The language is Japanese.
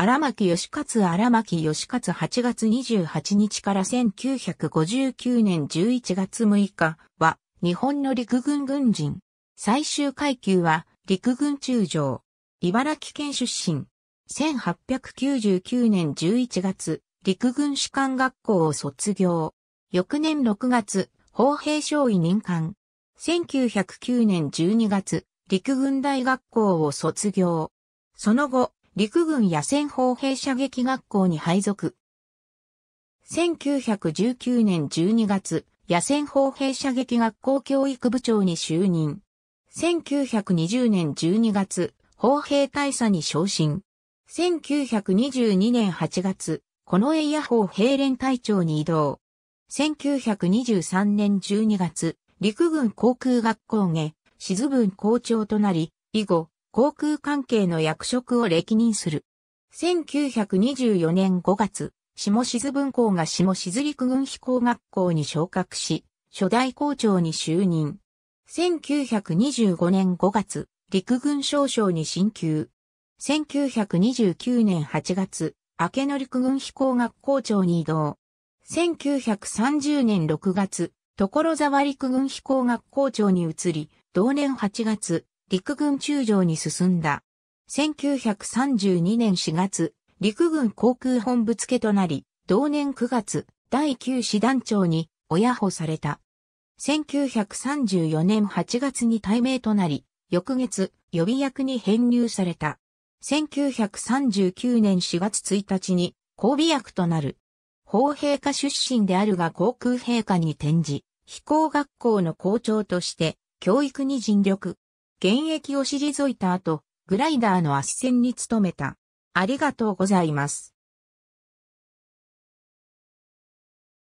荒牧義勝荒牧義勝8月28日から1959年11月6日は日本の陸軍軍人。最終階級は陸軍中将。茨城県出身。1899年11月、陸軍士官学校を卒業。翌年6月、砲兵少尉任官。1909年12月、陸軍大学校を卒業。その後、陸軍野戦砲兵射撃学校に配属。1919年12月、野戦砲兵射撃学校教育部長に就任。1920年12月、砲兵大佐に昇進。1922年8月、近衛野砲兵連隊長に移動。1923年12月、陸軍航空学校下、静文校長となり、以後、航空関係の役職を歴任する。1924年5月、下静分校が下静陸軍飛行学校に昇格し、初代校長に就任。1925年5月、陸軍少将に進級。1929年8月、明野陸軍飛行学校長に移動。1930年6月、所沢陸軍飛行学校長に移り、同年8月、陸軍中将に進んだ。1932年4月、陸軍航空本部付となり、同年9月、第9師団長に親保された。1934年8月に退名となり、翌月、予備役に編入された。1939年4月1日に、後備役となる。砲陛下出身であるが航空陛下に転じ、飛行学校の校長として、教育に尽力。現役を退いた後、グライダーの斡旋に努めた。ありがとうございます。